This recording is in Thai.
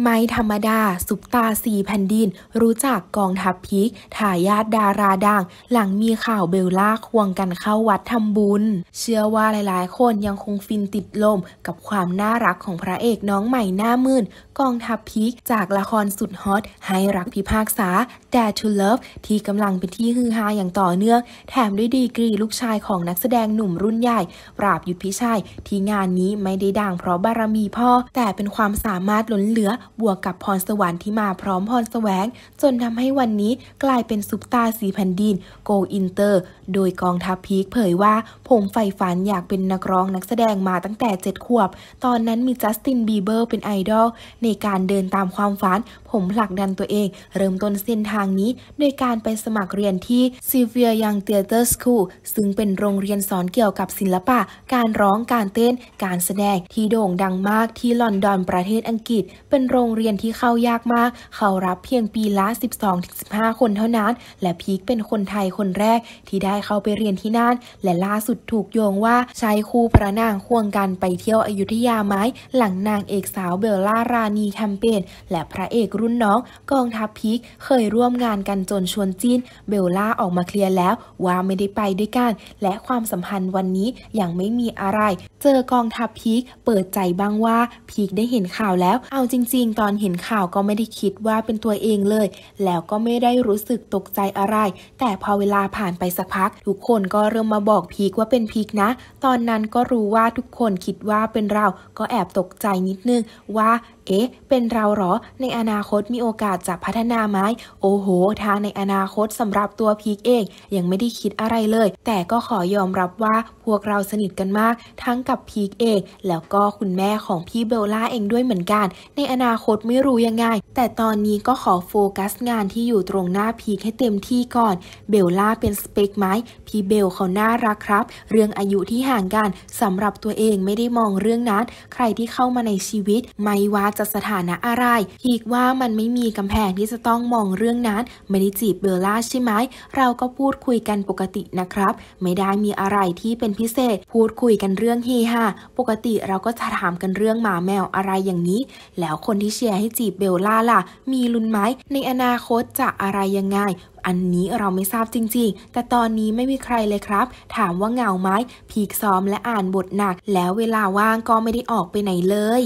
ไม่ธรรมดา สุปตาสีแผ่นดิน รู้จักกองทัพพิกทายาทดาราดังหลังมีข่าวเบลล่าควงกันเข้าวัดทำบุญ เชื่อว่าหลายๆ คนยังคงฟินติดลมกับความน่ารักของพระเอกน้องใหม่หน้ามืนกองทัพพิก จากละครสุดฮอต ให้รักพิพากษาแต่ทูเลิฟที่กำลังเป็นที่ฮือฮาอย่างต่อเนื่องแถมด้วยดีกรีลูกชายของนักแสดงหนุ่มรุ่นใหญ่ ปราบยุทธพิชัยที่งานนี้ไม่ได้ดัง เพราะบารมีพ่อ แต่เป็นความสามารถล้นเหลือบวกกับพรสวรรค์ที่มาพร้อมพรแสวง จนทำให้วันนี้กลายเป็นซุปตาสีแผ่นดินโกอินเตอร์โดยกองทัพพีคเผยว่า ผมใฝ่ฝันอยากเป็นนักร้องนักแสดงมาตั้งแต่ 7 ขวบ ตอนนั้นมีจัสตินบีเบอร์เป็นไอดอลในการเดินตามความฝันผมผลักดันตัวเองเริ่มต้นเส้นทางนี้โดยการไปสมัครเรียนที่ s l v i a Young Theatre School ซึ่งเป็นโรงเรียนสอนเกี่ยวกับศิลปะ การร้องการเต้น การแสดงที่โด่งดังมากที่ลอนดอนประเทศอังกฤษเป็นโรงเรียนที่เข้ายากมาก เขารับเพียงปีละ 12-15 คนเท่านั้น และพีคเป็นคนไทยคนแรกที่ได้เข้าไปเรียนที่นั่นและล่าสุดถูกโยงว่าใช้คู่พระนางควงกันไปเที่ยวอยุธยาไหมหลังนางเอกสาวเบลล่าราณีแคมเปญและพระเอกรุ่นน้อง กองทัพพีคเคยร่วมงานกันจนชวนจีนเบลล่าออกมาเคลียร์แล้วว่าไม่ได้ไปด้วยกัน และความสัมพันธ์วันนี้ยังไม่มีอะไรเจอกองทัพพีคเปิดใจบ้างว่าพีคได้เห็นข่าวแล้ว เอาจริง ๆ ตอนเห็นข่าวก็ไม่ได้คิดว่าเป็นตัวเองเลย แล้วก็ไม่ได้รู้สึกตกใจอะไร แต่พอเวลาผ่านไปสักพัก ทุกคนก็เริ่มมาบอกพีคว่าเป็นพีคนะ ตอนนั้นก็รู้ว่าทุกคนคิดว่าเป็นเรา ก็แอบตกใจนิดนึงว่า เอ๊ะ เป็นเราเหรอในอนาคตมีโอกาสจะพัฒนาไหมโอ้โห ทางในอนาคตสำหรับตัวพีคเองยังไม่ได้คิดอะไรเลย แต่ก็ขอยอมรับว่าพวกเราสนิทกันมากทั้งกกับพีคเองแล้วก็คุณแม่ของพี่ เบลล่าเองด้วยเหมือนกัน ในอนาคตไม่รู้ยังไง แต่ตอนนี้ก็ขอโฟกัสงานที่อยู่ตรงหน้าพีคให้เต็มที่ก่อนเบลล่าเป็นสเปกไหมพี่เบลเขาน่ารักครับ เรื่องอายุที่ห่างกันสำหรับตัวเองไม่ได้มองเรื่องนั้น ใครที่เข้ามาในชีวิตไม่ว่าจะสถานะอะไรพีกว่ามันไม่มีกำแพงที่จะต้องมองเรื่องนั้นไม่ได้จีบเบลล่าใช่ไหมเราก็พูดคุยกันปกตินะครับ ไม่ได้มีอะไรที่เป็นพิเศษพูดคุยกันเรื่องเฮค่ะปกติเราก็จะถามกันเรื่องหมาแมวอะไรอย่างนี้ แล้วคนที่เชียร์ให้จีบเบลล่าล่ะ มีลุ้นไหม ในอนาคตจะอะไรยังไง อันนี้เราไม่ทราบจริงๆ แต่ตอนนี้ไม่มีใครเลยครับ ถามว่าเหงาไหมพีกซ้อมและอ่านบทหนัก แล้วเวลาว่างก็ไม่ได้ออกไปไหนเลย